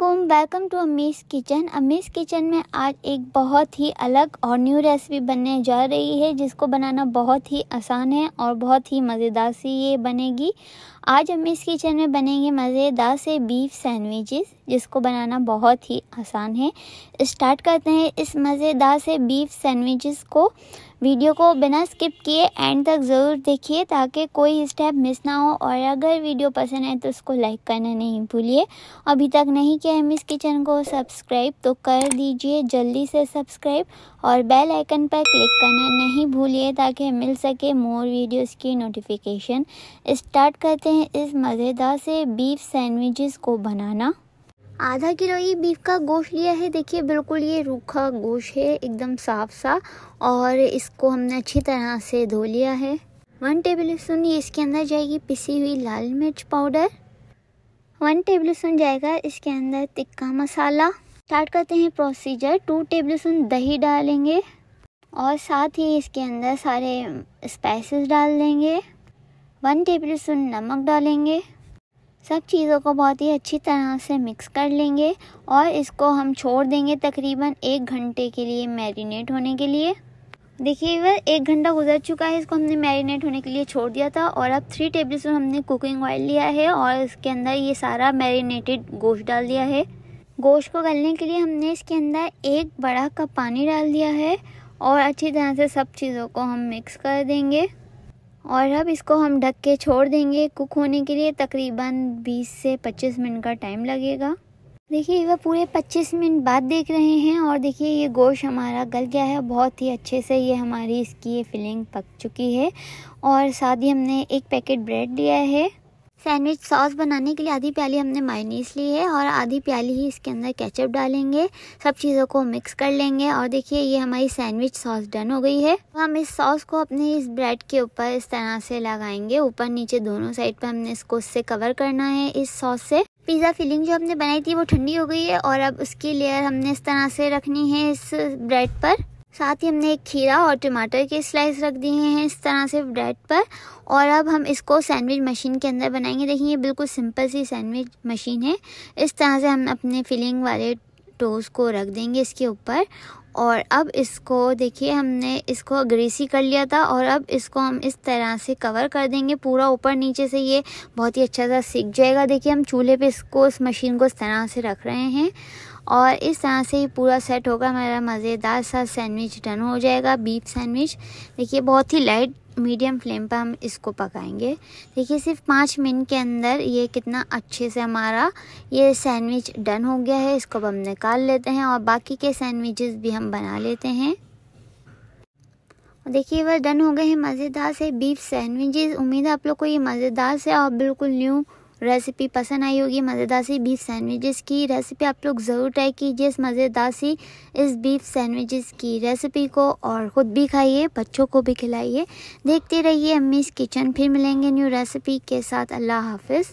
Aslam welcome to Ami's kitchen Ami's kitchen में आज एक बहुत ही अलग और न्यू रेसिपी बनने जा रही है जिसको बनाना बहुत ही आसान है और बहुत ही मज़ेदार सी ये बनेगी आज अमीस किचन में बनेंगे मज़ेदार से बीफ सैंडविचेस जिसको बनाना बहुत ही आसान है स्टार्ट करते हैं इस मज़ेदार से बीफ सैंडविचेस को वीडियो को बिना स्किप किए एंड तक ज़रूर देखिए ताकि कोई स्टेप मिस ना हो और अगर वीडियो पसंद आए तो उसको लाइक करना नहीं भूलिए अभी तक नहीं किया है मिस किचन को सब्सक्राइब तो कर दीजिए जल्दी से सब्सक्राइब और बेल आइकन पर क्लिक करना नहीं भूलिए ताकि मिल सके मोर वीडियोस की नोटिफिकेशन स्टार्ट करते हैं इस मज़ेदार से बीफ सैंडविचेस को बनाना आधा किलो ये बीफ का गोश्त लिया है देखिए बिल्कुल ये रूखा गोश्त है एकदम साफ सा और इसको हमने अच्छी तरह से धो लिया है वन टेबल स्पून ये इसके अंदर जाएगी पिसी हुई लाल मिर्च पाउडर वन टेबल स्पून जाएगा इसके अंदर तिक्का मसाला स्टार्ट करते हैं प्रोसीजर टू टेबल स्पून दही डालेंगे और साथ ही इसके अंदर सारे स्पाइसेस डाल देंगे वन टेबल स्पून नमक डालेंगे सब चीज़ों को बहुत ही अच्छी तरह से मिक्स कर लेंगे और इसको हम छोड़ देंगे तकरीबन एक घंटे के लिए मैरिनेट होने के लिए देखिए वह एक घंटा गुजर चुका है इसको हमने मैरिनेट होने के लिए छोड़ दिया था और अब थ्री टेबल स्पून हमने कुकिंग ऑयल लिया है और इसके अंदर ये सारा मैरिनेटेड गोश्त डाल दिया है गोश्त को गलने के लिए हमने इसके अंदर एक बड़ा कप पानी डाल दिया है और अच्छी तरह से सब चीज़ों को हम मिक्स कर देंगे और अब इसको हम ढक के छोड़ देंगे कुक होने के लिए तकरीबन 20 से 25 मिनट का टाइम लगेगा देखिए वह पूरे 25 मिनट बाद देख रहे हैं और देखिए ये गोश्त हमारा गल गया है बहुत ही अच्छे से ये हमारी इसकी ये फिलिंग पक चुकी है और साथ ही हमने एक पैकेट ब्रेड लिया है सैंडविच सॉस बनाने के लिए आधी प्याली हमने मायनीस ली है और आधी प्याली ही इसके अंदर केचप डालेंगे सब चीज़ों को मिक्स कर लेंगे और देखिए ये हमारी सैंडविच सॉस डन हो गई है हम इस सॉस को अपने इस ब्रेड के ऊपर इस तरह से लगाएंगे ऊपर नीचे दोनों साइड पर हमने इसको उससे कवर करना है इस सॉस से पिज़्ज़ा फिलिंग जो हमने बनाई थी वो ठंडी हो गई है और अब उसकी लेयर हमने इस तरह से रखनी है इस ब्रेड पर साथ ही हमने एक खीरा और टमाटर के स्लाइस रख दिए हैं इस तरह से ब्रेड पर और अब हम इसको सैंडविच मशीन के अंदर बनाएंगे देखिए ये बिल्कुल सिंपल सी सैंडविच मशीन है इस तरह से हम अपने फिलिंग वाले टोस्ट को रख देंगे इसके ऊपर और अब इसको देखिए हमने इसको ग्रीसी कर लिया था और अब इसको हम इस तरह से कवर कर देंगे पूरा ऊपर नीचे से ये बहुत ही अच्छा सा सीख जाएगा देखिए हम चूल्हे पे इसको इस मशीन को इस तरह से रख रहे हैं और इस तरह से ये पूरा सेट होगा हमारा मज़ेदार सा सैंडविच डन हो जाएगा बीफ सैंडविच देखिए बहुत ही लाइट मीडियम फ्लेम पर हम इसको पकाएंगे देखिए सिर्फ पाँच मिनट के अंदर ये कितना अच्छे से हमारा ये सैंडविच डन हो गया है इसको हम निकाल लेते हैं और बाकी के सैंडविचेस भी हम बना लेते हैं देखिए वह डन हो गए हैं मज़ेदार से बीफ सैंडविचेस उम्मीद है आप लोग को ये मज़ेदार से और बिल्कुल न्यू रेसिपी पसंद आई होगी मज़ेदार सी बीफ सैंडविचेस की रेसिपी आप लोग ज़रूर ट्राई कीजिए इस मज़ेदार सी इस बीफ सैंडविचेस की रेसिपी को और ख़ुद भी खाइए बच्चों को भी खिलाइए देखते रहिए अम्मीज़ किचन फिर मिलेंगे न्यू रेसिपी के साथ अल्लाह हाफिज़